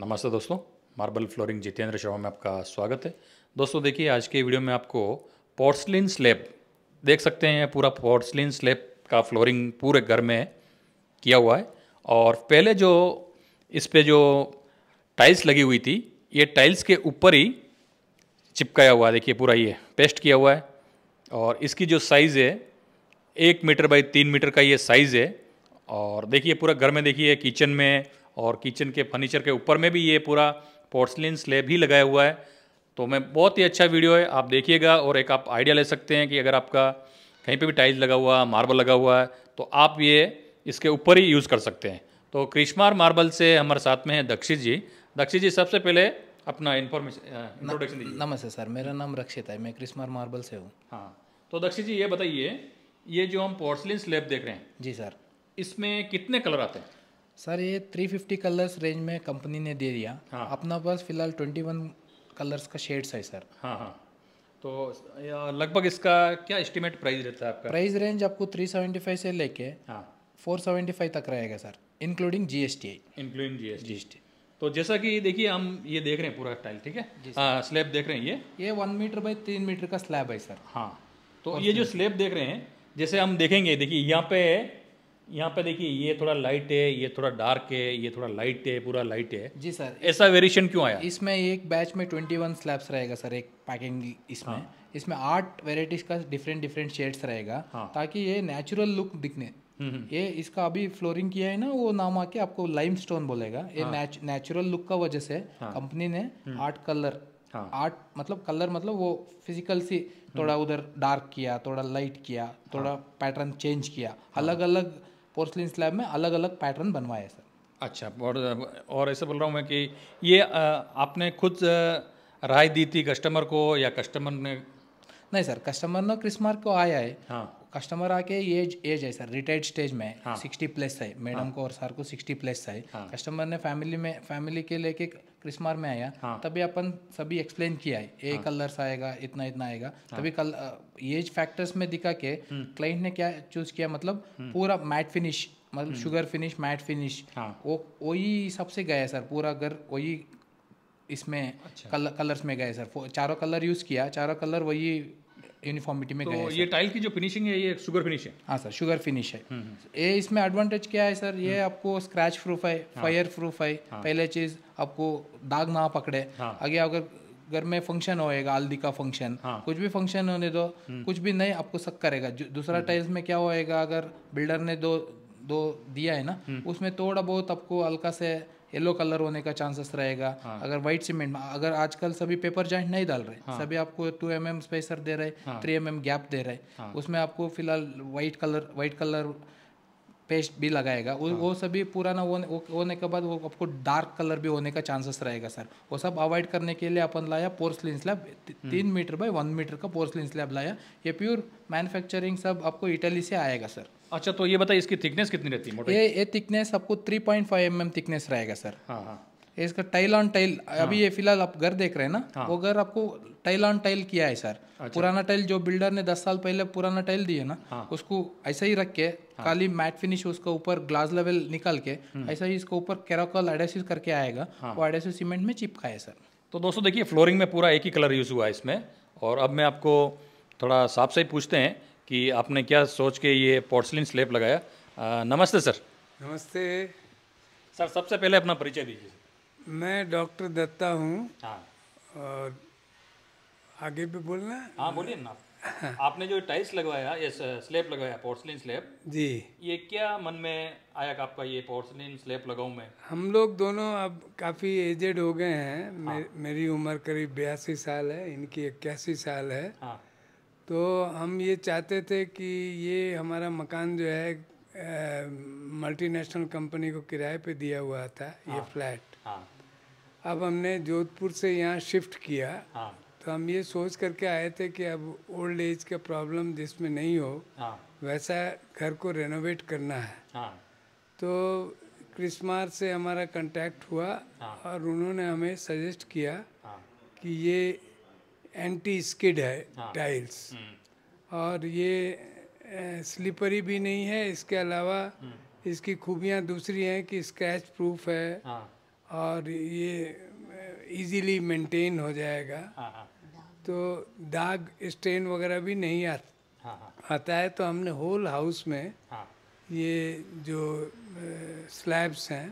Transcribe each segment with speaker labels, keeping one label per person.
Speaker 1: नमस्ते दोस्तों marble flooring Jitendra Sharma में आपका स्वागत है दोस्तों देखिए आज के वीडियो में आपको पोर्सलिन स्लेब देख सकते हैं पूरा पोर्सलिन स्लेब का फ्लोरिंग पूरे घर में किया हुआ है और पहले जो इस पर जो टाइल्स लगी हुई थी ये टाइल्स के ऊपर ही चिपकाया हुआ है देखिए पूरा ये पेस्ट किया हुआ है और इसकी जो साइज़ है एक मीटर बाई तीन मीटर का ये साइज़ है और देखिए पूरा घर में देखिए किचन में और किचन के फर्नीचर के ऊपर में भी ये पूरा पोर्सलिन स्लेब ही लगाया हुआ है तो मैं बहुत ही अच्छा वीडियो है आप देखिएगा और एक आप आइडिया ले सकते हैं कि अगर आपका कहीं पे भी टाइल्स लगा हुआ मार्बल लगा हुआ है तो आप ये इसके ऊपर ही यूज़ कर सकते हैं तो क्रिश्मार मार्बल से हमारे साथ में है दक्षित जी दक्षित जी सबसे पहले अपना इन्फॉर्मेशन इंट्रोडक्शन दीजिए
Speaker 2: नमस्ते सर मेरा नाम रक्षित है मैं क्रिश्मार मार्बल से हूँ
Speaker 1: हाँ तो दक्षित जी ये बताइए ये जो हम पोर्सलिन स्लेब देख रहे हैं जी सर इसमें कितने कलर आते हैं
Speaker 2: सर ये 350 कलर्स रेंज में कंपनी ने दे दिया हाँ अपना पास फिलहाल 21 कलर्स का शेड्स है सर हाँ
Speaker 1: हाँ तो लगभग इसका क्या एस्टिमेट प्राइस रहता है आपका प्राइस
Speaker 2: रेंज आपको 375 से लेके हाँ 475 तक रहेगा sir including G S T
Speaker 1: including G S T तो जैसा कि देखिए हम ये देख रहे हैं पूरा टाइल ठीक है स्लैब हाँ, देख रहे हैं ये ये वन मीटर बाई तीन
Speaker 2: मीटर का स्लैब है सर
Speaker 1: हाँ तो ये जो स्लैब देख रहे हैं जैसे हम देखेंगे देखिए यहाँ पे यहाँ पे देखिए ये थोड़ा लाइट है ये थोड़ा डार्क है ये थोड़ा लाइट है पूरा लाइट है जी सर ऐसा
Speaker 2: वेरिएशन क्यों आया इसमें एक बैच में ट्वेंटी वन स्लैब्स रहेगा सर एक पैकिंग इसमें हाँ। इसमें आठ वेराइटीज का डिफरेंट डिफरेंट शेड्स रहेगा हाँ। ताकि ये नेचुरल लुक दिखने हम्म, हम्म। ये इसका अभी फ्लोरिंग किया है ना वो नाम आके आपको लाइम स्टोन बोलेगा ये नेचुरल हाँ। लुक का वजह से कंपनी हाँ। ने हम्म। आठ कलर आर्ट हाँ। मतलब कलर मतलब वो फिजिकल सी थोड़ा उधर डार्क किया थोड़ा लाइट किया थोड़ा हाँ. पैटर्न चेंज किया हाँ. अलग अलग पोर्सलिन स्लैब में अलग अलग पैटर्न बनवाए हैं सर
Speaker 1: अच्छा और और ऐसे बोल रहा हूँ मैं कि ये आपने खुद राय दी थी कस्टमर को या कस्टमर ने
Speaker 2: नहीं सर कस्टमर ना क्रिसमार्क को आया है हाँ कस्टमर आके एज एज हाँ। है सर रिटायर्ड स्टेज में सिक्सटी प्लस है मैडम को और सर को सिक्सटी प्लस है हाँ। कस्टमर ने फैमिली में फैमिली के लेके क्रिसमार में आया हाँ. तभी अपन सभी एक्सप्लेन किया है ये हाँ. कलर्स आएगा इतना इतना आएगा हाँ. तभी कल एज फैक्टर्स में दिखा के क्लाइंट हम्म। ने क्या चूज किया मतलब हम्म। पूरा मैट फिनिश मतलब शुगर फिनिश मैट फिनिश वो वही सबसे गया सर पूरा घर वही इसमें अच्छा। कल, कलर्स में गए सर चारों कलर यूज़ किया चारों कलर वही यूनिफॉर्मिटी में तो ये
Speaker 1: टाइल की जो फिनिशिंग है ये शुगर फिनिश है हाँ सर शुगर फिनिश है हम्म,
Speaker 2: हम्म। ये इसमें एडवांटेज क्या है सर ये हम्म। आपको स्क्रैच प्रूफ है फायर हाँ। प्रूफ है हाँ। पहले चीज़ आपको दाग ना पकड़े हाँ। आगे अगर घर में फंक्शन होएगा हल्दी का फंक्शन हाँ। कुछ भी फंक्शन होने दो कुछ भी नहीं आपको सक करेगा दूसरा टाइल्स में क्या होएगा अगर बिल्डर ने दो दो दिया है ना उसमें थोड़ा बहुत आपको हल्का से येलो कलर होने का चांसेस रहेगा हाँ. अगर व्हाइट सीमेंट अगर आजकल सभी पेपर जॉइंट नहीं डाल रहे हाँ. सभी आपको टू एम एम स्पेसर दे रहे थ्री एम एम गैप दे रहे हाँ. उसमें आपको फिलहाल white colour white colour paste भी लगाएगा वो हाँ. वो सभी पुराना होने होने के बाद वो आपको डार्क कलर भी होने का चांसेस रहेगा सर वो सब अवॉइड करने के लिए अपन लाया पोर्सलिन हम्म। स्लैब तीन मीटर बाय वन मीटर का पोर्सलिन स्लैब लाया ये प्योर मैन्युफैक्चरिंग सब आपको इटली से आएगा सर
Speaker 1: अच्छा तो ये बताइए इसकी थिकनेस कितनी रहती है ये
Speaker 2: ये थिकनेस आपको three point five M M thickness रहेगा सर हाँ हाँ इसका टाइल ऑन टाइल अभी ये फिलहाल आप घर देख रहे हैं ना हाँ। वो घर आपको टाइल ऑन टाइल किया है सर अच्छा। पुराना टाइल जो बिल्डर ने दस साल पहले पुराना टाइल दिया ना हाँ। उसको ऐसा ही रख के हाँ। खाली मैट फिनिश उसका ऊपर ग्लास लेवल निकाल के हम्म. ऐसा ही इसको ऊपर कैराकॉल एडेसिव करके आएगा हाँ. वो एडेसिव सीमेंट में चिपका है सर
Speaker 1: तो दोस्तों देखिए फ्लोरिंग में पूरा एक ही कलर यूज हुआ है इसमें और अब मैं आपको थोड़ा साफ से ही पूछते हैं कि आपने क्या सोच के ये पोर्सलिन स्लेप लगाया आ, नमस्ते सर नमस्ते सर सबसे पहले अपना परिचय दीजिए
Speaker 3: मैं डॉक्टर दत्ता हूँ
Speaker 1: हाँ। और आगे भी बोलना हाँ बोलिए ना आपने जो टाइल्स लगवाया ये स्लेप लगवाया पोर्सलिन स्लेब जी ये क्या मन में आया का आपका ये पोर्सलिन स्लेब लगाऊ में
Speaker 3: हम लोग दोनों अब काफ़ी एजेड हो गए हैं हाँ। मे, मेरी उम्र करीब बयासी साल है इनकी इक्यासी साल है हाँ। तो हम ये चाहते थे कि ये हमारा मकान जो है मल्टीनेशनल कंपनी को किराए पे दिया हुआ था हाँ, ये फ्लैट हाँ, अब हमने जोधपुर से यहाँ शिफ्ट किया हाँ, तो हम ये सोच करके आए थे कि अब ओल्ड एज का प्रॉब्लम जिसमें नहीं हो हाँ, वैसा घर को रेनोवेट करना है हाँ, तो क्रिसमार से हमारा कांटेक्ट हुआ हाँ, और उन्होंने हमें सजेस्ट किया हाँ, कि ये एंटी स्किड है हाँ। टाइल्स हम्म। और ये स्लीपरी भी नहीं है इसके अलावा हम्म। इसकी खूबियाँ दूसरी हैं कि स्क्रैच प्रूफ है हाँ। और ये इजीली मेंटेन हो जाएगा हाँ।, हाँ। तो दाग स्टेन वगैरह भी नहीं आ, हाँ, हाँ। आता है तो हमने होल हाउस में ये जो स्लैब्स हैं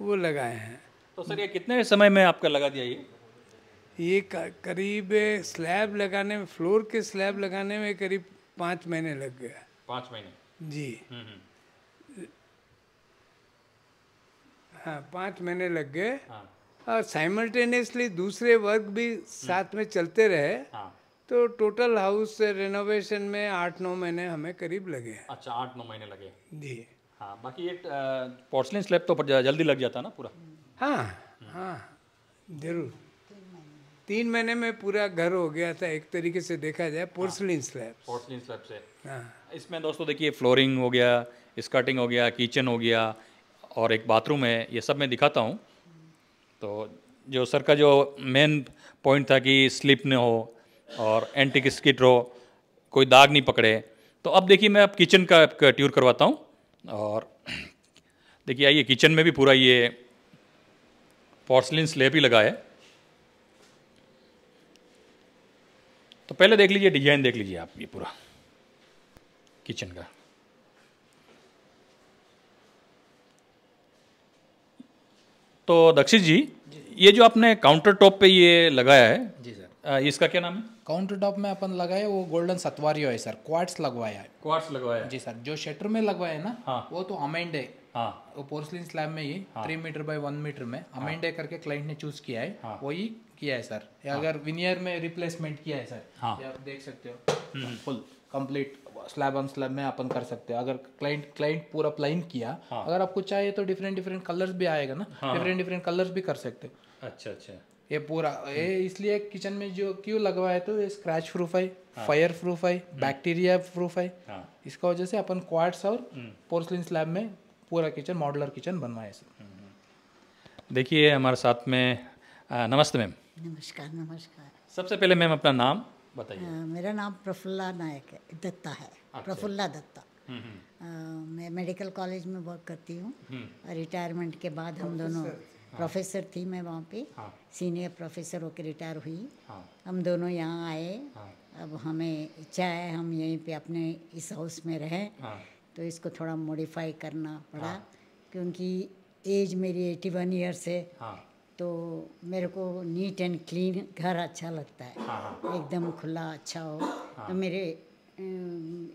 Speaker 3: वो लगाए हैं
Speaker 1: तो सर ये कितने समय में आपका लगा दिया ये ये करीब स्लैब लगाने में
Speaker 3: फ्लोर के स्लैब लगाने में करीब पाँच महीने लग
Speaker 1: गया पाँच महीने जी हम्म, हम्म।
Speaker 3: हाँ पाँच महीने लग गए हाँ। और साइमल्टेनियसली दूसरे वर्क भी हम्म। साथ में चलते रहे हाँ। तो टोटल हाउस रेनोवेशन में आठ नौ महीने हमें करीब लगे अच्छा आठ नौ महीने लगे जी हाँ बाकी ये
Speaker 1: पोर्सलिन स्लैब तो जल्दी लग जाता ना पूरा
Speaker 3: हाँ हाँ जरूर तीन महीने में पूरा घर हो गया था एक तरीके से देखा जाए पोर्सलिन स्लैब
Speaker 1: पोर्सलिन स्लैब से हाँ इसमें दोस्तों देखिए फ्लोरिंग हो गया स्कर्टिंग हो गया किचन हो गया और एक बाथरूम है ये सब मैं दिखाता हूँ तो जो सर का जो मेन पॉइंट था कि स्लिप न हो और एंटी स्किट हो कोई दाग नहीं पकड़े तो अब देखिए मैं अब किचन का ट्यूर करवाता हूँ और देखिए आइए किचन में भी पूरा ये पोर्सलिन स्लेब ही लगा है तो पहले देख लीजिए डिजाइन देख लीजिए आप ये पूरा किचन का तो दक्षित जी ये जो आपने काउंटर टॉप पे ये लगाया है जी सर इसका क्या नाम है
Speaker 2: काउंटर टॉप में अपन लगाया वो गोल्डन सतवारी है सर क्वार्ट्स लगवाया है क्वार्ट्स लगवाया जी सर जो शटर में लगवाया है ना हाँ। वो तो अमाइंड है हाँ। वो पोर्सलिन स्लैब में ही हाँ। Three meter by one meter में अमाइंड हाँ। करके क्लाइंट ने चूज किया है हाँ। वही किया है सर या हाँ. अगर विनियर में रिप्लेसमेंट किया है सर हाँ. आप देख सकते हो full complete slab on slab में अपन कर सकते हो अगर क्लाइंट क्लाइंट पूरा प्लाइन किया हाँ. अगर आपको चाहिए तो डिफरेंट डिफरेंट कलर्स भी आएगा ना डिफरेंट डिफरेंट कलर्स भी कर सकते
Speaker 1: हो अच्छा अच्छा
Speaker 2: ये पूरा ये हम्म। इसलिए किचन में जो क्यों लगवाए तो ये स्क्रैच प्रूफ है फायर हाँ। प्रूफ है बैक्टीरिया हम्म। प्रूफ है हाँ। इसका वजह से अपन क्वार्ट्स और पोर्सलिन हम्म। स्लैब में पूरा किचन मॉडलर किचन बनवाए सर
Speaker 1: देखिए हमारे साथ में नमस्ते मैम
Speaker 2: नमस्कार नमस्कार
Speaker 1: सबसे पहले मैम अपना नाम बताइए
Speaker 4: मेरा नाम प्रफुल्ला नायक है दत्ता है अच्छा। प्रफुल्ला दत्ता हम्म, हम्म। मैं मेडिकल कॉलेज में वर्क करती हूँ हम्म। रिटायरमेंट के बाद हम दोनों प्रोफेसर हाँ। थी मैं वहाँ पे सीनियर प्रोफेसर होकर रिटायर हुई हाँ। हम दोनों यहाँ आए हाँ। अब हमें इच्छा है हम यहीं पे अपने इस हाउस में रहें तो इसको थोड़ा मॉडिफाई करना पड़ा क्योंकि एज मेरी एटी वन ईयर्स है तो मेरे को नीट एंड क्लीन घर अच्छा लगता है हाँ, हाँ। एकदम खुला अच्छा हो हाँ। तो मेरे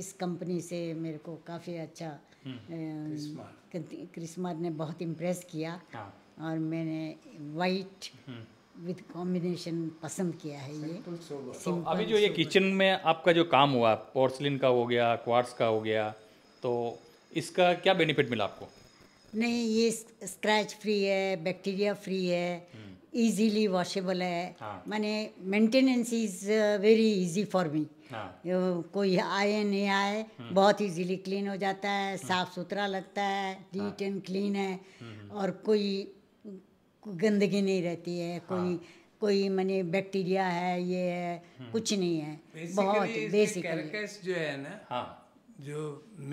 Speaker 4: इस कंपनी से मेरे को काफ़ी अच्छा हम्म। क्रिस्मर ने बहुत इम्प्रेस किया हाँ। और मैंने वाइट विद कॉम्बिनेशन पसंद किया है ये तो अभी जो ये
Speaker 1: किचन में आपका जो काम हुआ पोर्सलिन का हो गया क्वार्स का हो गया तो इसका क्या बेनिफिट मिला आपको
Speaker 4: नहीं ये स्क्रैच फ्री है बैक्टीरिया फ्री है इजीली hmm. वॉशेबल है हाँ। माने maintenance is very easy for me कोई आए नहीं आए hmm. बहुत इजीली क्लीन हो जाता है hmm. साफ सुथरा लगता है नीट एंड क्लीन है और कोई गंदगी नहीं रहती है हाँ। कोई कोई मैंने बैक्टीरिया है ये है कुछ नहीं है बहुत बेसिक
Speaker 3: जो है ना हाँ। जो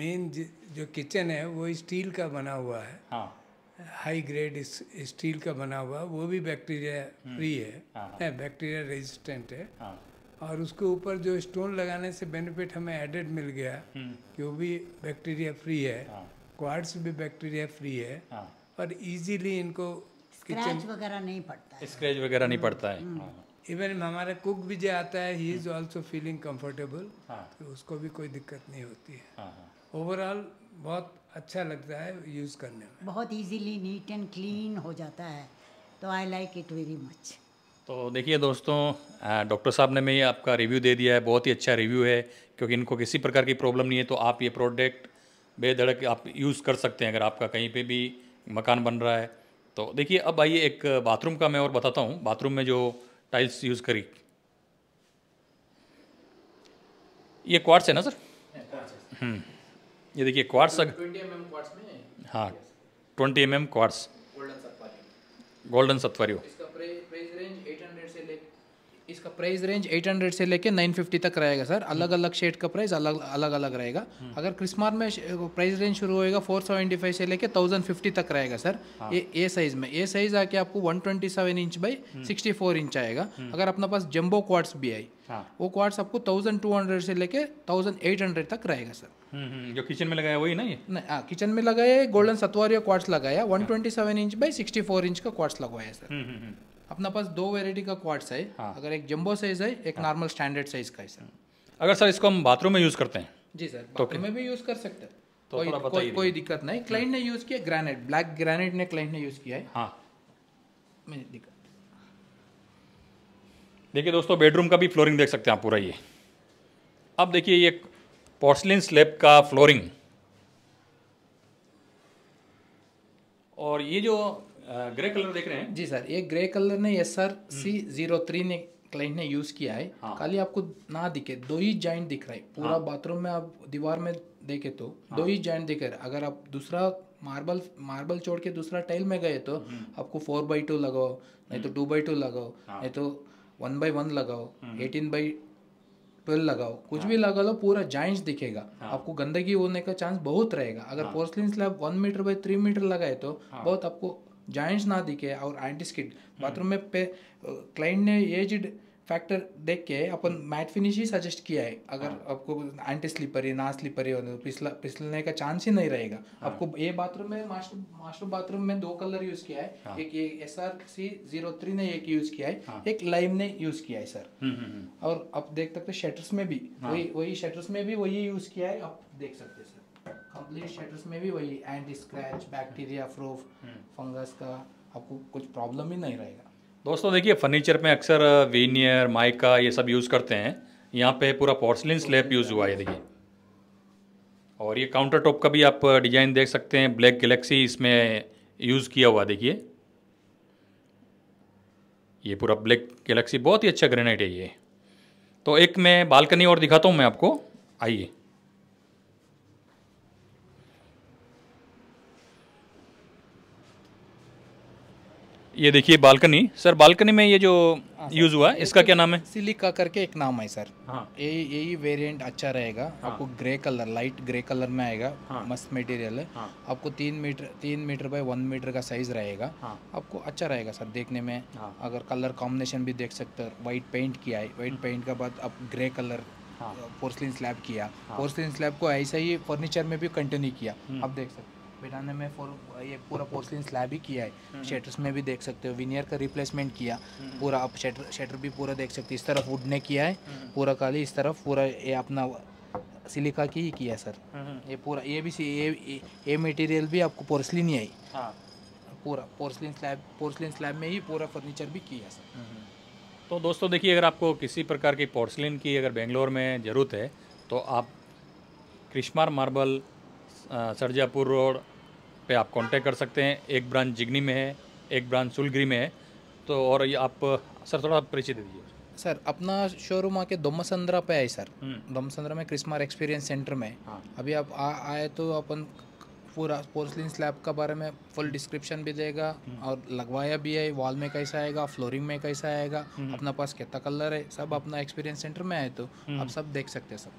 Speaker 3: मेन जो किचन है वो स्टील का बना हुआ है हाँ। हाई ग्रेड स्टील का बना हुआ वो भी बैक्टीरिया हम्म। फ्री है हाँ। बैक्टीरिया हाँ। रेजिस्टेंट है हाँ। और उसके ऊपर जो स्टोन लगाने से बेनिफिट हमें एडेड मिल गया हम्म। कि वो भी बैक्टीरिया फ्री है हाँ। क्वार्ट्स भी बैक्टीरिया फ्री है हाँ। और इजीली इनको स्क्रैच वगैरह
Speaker 4: नहीं पड़ता
Speaker 1: स्क्रैच वगैरह नहीं पड़ता है
Speaker 3: इवन हमारा कुक भी जो आता है he is also feeling comfortable उसको भी कोई दिक्कत नहीं होती है ओवरऑल हाँ, हाँ। बहुत
Speaker 4: अच्छा लगता है यूज़ करने में बहुत इजीली नीट एंड क्लीन हो जाता है तो I like it very much
Speaker 1: तो देखिए दोस्तों डॉक्टर साहब ने मैं आपका रिव्यू दे दिया है बहुत ही अच्छा रिव्यू है क्योंकि इनको किसी प्रकार की प्रॉब्लम नहीं है तो आप ये प्रोडक्ट बेधड़क आप यूज़ कर सकते हैं अगर आपका कहीं पे भी मकान बन रहा है तो देखिए अब आइए एक बाथरूम का मैं और बताता हूँ बाथरूम में जो टाइल्स यूज़ करी ये क्वार्ट्स है ना सर हाँ, हम्म। ये देखिए क्वार्ट्स हाँ twenty M M quartz golden सत्वारी
Speaker 2: प्राइस रेंज 800 से लेके 950 तक रहेगा सर अलग अलग शेड का प्राइस अलग अलग अलग रहेगा हम्म. अगर क्रिसमार में प्राइस रेंज शुरू होएगा 475 से लेके 1050 तक रहेगा सर हाँ. ये ए साइज में ए साइज आके आपको 127 इंच बाई 64 इंच आएगा हम्म. अगर अपने पास जम्बो क्वार्ट्स भी आई हाँ। वो क्वार्ट्स आपको 1200 से लेके 1800 तक रहेगा सर
Speaker 1: हम्म, जो किचन में लगाया वही ना ये
Speaker 2: नहीं हाँ किचन में लगाया गोल्डन सतवारी क्वार्ट्स लगाया 127 इंच बाई 64 इंच का क्वार्ट्स लगवाया सर अपना पास दो वेराइटी का क्वाड है हाँ अगर एक जम्बो साइज है एक हाँ। नॉर्मल स्टैंडर्ड साइज का है सर
Speaker 1: अगर सर इसको हम बाथरूम में यूज़ करते हैं
Speaker 2: जी सर बाथरूम तो में भी यूज़ कर सकते हैं
Speaker 1: तो कोई कोई, कोई
Speaker 2: दिक्कत नहीं क्लाइंट ने यूज़ किया ग्रेनाइट ब्लैक ग्रेनाइट ने क्लाइंट ने यूज़ किया है हाँ दिक्कत
Speaker 1: देखिए दोस्तों बेडरूम का भी फ्लोरिंग देख सकते हैं पूरा ये अब देखिए ये पोर्सलिन स्लेब का फ्लोरिंग और ये जो ग्रे कलर देख रहे हैं जी सर
Speaker 2: ये ग्रे कलर ने S R C zero three ने क्लाइंट ने यूज किया है हाँ। खाली आपको ना दिखे दो ही जॉइंट दिख रहा है पूरा हाँ। बाथरूम में आप दीवार में देखे तो हाँ। दो ही जॉइंट दिख रहे हैं अगर आप दूसरा मार्बल मार्बल छोड़ के दूसरा टाइल में गए तो हम्म। आपको फोर बाई टू लगाओ नहीं तो टू बाई टू लगाओ हाँ। नहीं तो वन बाई वन लगाओ एटीन बाई ट्वेल्व लगाओ कुछ हाँ। भी लगा लो पूरा जॉइंट दिखेगा हाँ। आपको गंदगी होने का चांस बहुत रहेगा अगर porcelain slab one meter by three meter लगाए तो बहुत आपको जॉइंट्स ना दिखे और एंटी एंटीस्किड बाथरूम में पे क्लाइंट ने एजड फैक्टर देख के अपन मैट फिनिश ही सजेस्ट किया है अगर हाँ। आपको एंटी स्लीपरी ना स्लीपरी हो तो पिछला पिछलने का चांस ही नहीं रहेगा हाँ। आपको ये बाथरूम में मास्टर मास्टर बाथरूम में दो कलर यूज किया है हाँ। एक ये S R C zero three ने एक यूज किया है हाँ। एक लाइम ने यूज किया है सर हम्म, हम्म, हम्म। और आप देख सकते शटर्स हाँ। में भी वही वही शटर्स में भी वही यूज किया है आप देख सकते सर पब्लिश है उसमें भी वही anti scratch bacteria proof fungus का आपको कुछ प्रॉब्लम ही नहीं रहेगा
Speaker 1: दोस्तों देखिए फर्नीचर में अक्सर वीनियर माइका ये सब यूज़ करते हैं यहाँ पे पूरा पोर्सलिन स्लैब यूज़ हुआ है देखिए और ये काउंटर टॉप का भी आप डिज़ाइन देख सकते हैं ब्लैक गैलेक्सी इसमें यूज़ किया हुआ देखिए ये पूरा ब्लैक गैलेक्सी बहुत ही अच्छा ग्रेनाइट है ये तो एक मैं बालकनी और दिखाता हूँ मैं आपको आइए ये देखिए बालकनी सर बालकनी में ये जो हाँ, यूज हुआ है इसका क्या नाम है
Speaker 2: सिलिका करके एक नाम है सर हाँ। यही हाँ यही वेरिएंट अच्छा रहेगा हाँ। आपको grey colour light grey colour में आएगा हाँ। मस्त मटेरियल है हाँ। आपको तीन मीटर तीन मीटर बाय वन मीटर का साइज रहेगा हाँ। आपको अच्छा रहेगा सर देखने में हाँ। अगर कलर कॉम्बिनेशन भी देख सकते हो व्हाइट पेंट किया है व्हाइट पेंट के बाद आप ग्रे कलर पोर्सलिन स्लैब किया पोर्सलिन हाँ। स्लैब को ऐसा ही फर्नीचर में भी कंटिन्यू किया हम्म। आप देख सकते बिठाने में फोर ये पूरा पोर्सलिन स्लैब ही किया है शेटर्स हम्म। में भी देख सकते हो विनियर का रिप्लेसमेंट किया हम्म। पूरा आप शेटर शेटर भी पूरा देख सकते हो इस तरफ वुड ने किया है हम्म। पूरा काली इस तरफ पूरा ये अपना सिलिका की ही किया सर ये पूरा ये भी ये ये मटेरियल भी आपको पोर्सलिन ही आई हाँ। पूरा पोर्सलिन स्लैब पोर्सलिन स्लैब में ही पूरा फर्नीचर भी किया सर
Speaker 1: तो दोस्तों देखिए अगर आपको किसी प्रकार की पोर्सलिन की अगर बेंगलोर में ज़रूरत है तो आप क्रिश्मार मार्बल सरजापुर रोड पे आप कांटेक्ट कर सकते हैं एक ब्रांच जिगनी में है एक ब्रांच सुलगिरी में है तो और ये आप सर थोड़ा परिचय दे दीजिए
Speaker 2: सर अपना शोरूम आके दोमसंद्रा पे आए सर हम्म। दोमसंद्रा में क्रिसमार एक्सपीरियंस सेंटर में हाँ। अभी आप आ, आए तो अपन पूरा पोर्सलिन स्लैब का बारे में फुल डिस्क्रिप्शन भी देगा हम्म। और लगवाया भी है वॉल में कैसा आएगा फ्लोरिंग में कैसा आएगा हम्म। अपना पास कितना कलर है सब अपना एक्सपीरियंस सेंटर में आए तो आप सब देख सकते हैं सर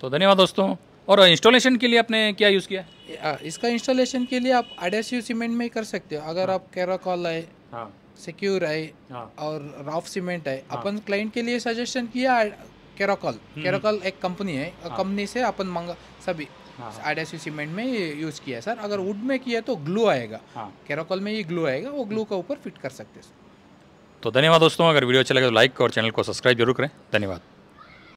Speaker 1: तो धन्यवाद दोस्तों और इंस्टॉलेशन के लिए आपने क्या यूज़
Speaker 2: किया इसका इंस्टॉलेशन के लिए आप एडेसिव सीमेंट में ही कर सकते हो अगर हाँ। आप कैराकॉल है हाँ। सिक्योर हाँ। और राफ सीमेंट आए हाँ। अपन क्लाइंट के लिए सजेशन किया कैराकॉल कैराकॉल हम्म। एक कंपनी है हाँ। कंपनी से अपन मंगा सभी एडेसिव हाँ। सीमेंट में यूज किया है सर अगर वुड में किया तो ग्लू आएगा कैराकॉल हाँ। में ये ग्लू आएगा वो ग्लू का ऊपर फिट कर सकते हैं
Speaker 1: तो धन्यवाद दोस्तों अगर वीडियो अच्छा लगे तो लाइक और चैनल को सब्सक्राइब जरूर करें धन्यवाद